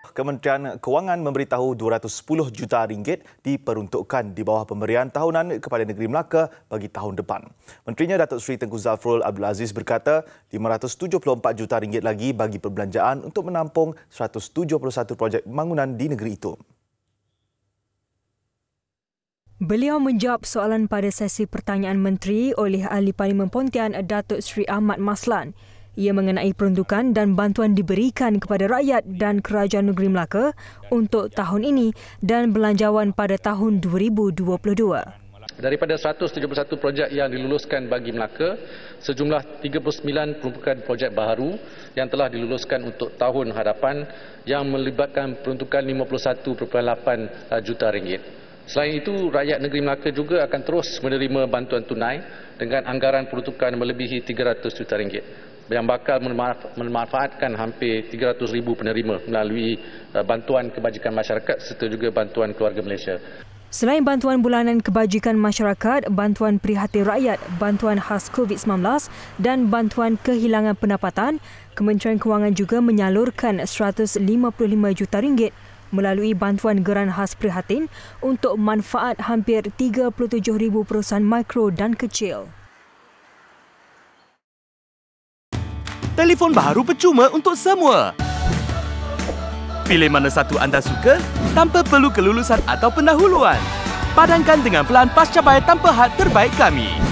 Kementerian Kewangan memberitahu 210 juta ringgit diperuntukkan di bawah pemberian tahunan kepada Negeri Melaka bagi tahun depan. Menterinya Datuk Seri Tengku Zafrul Abdul Aziz berkata 574 juta ringgit lagi bagi perbelanjaan untuk menampung 171 projek pembangunan di negeri itu. Beliau menjawab soalan pada sesi pertanyaan menteri oleh ahli parlimen Pontian Datuk Seri Ahmad Maslan. Ia mengenai peruntukan dan bantuan diberikan kepada rakyat dan kerajaan negeri Melaka untuk tahun ini dan belanjawan pada tahun 2022. Daripada 171 projek yang diluluskan bagi Melaka, sejumlah 39 merupakan projek baru yang telah diluluskan untuk tahun hadapan yang melibatkan peruntukan 51.8 eh, juta ringgit. Selain itu, rakyat negeri Melaka juga akan terus menerima bantuan tunai dengan anggaran peruntukan melebihi 300 juta ringgit yang bakal memanfaatkan hampir 300 ribu penerima melalui uh, bantuan kebajikan masyarakat serta juga bantuan keluarga Malaysia. Selain bantuan bulanan kebajikan masyarakat, bantuan prihatin rakyat, bantuan khas COVID-19 dan bantuan kehilangan pendapatan, Kementerian Kewangan juga menyalurkan 155 juta ringgit melalui bantuan geran khas prihatin untuk manfaat hampir 37,000 perusahaan mikro dan kecil. telefon baru percuma untuk semua. Pilih mana satu anda suka tanpa perlu kelulusan atau pendahuluan. Padankan dengan pelan pasca bayar tanpa had terbaik kami.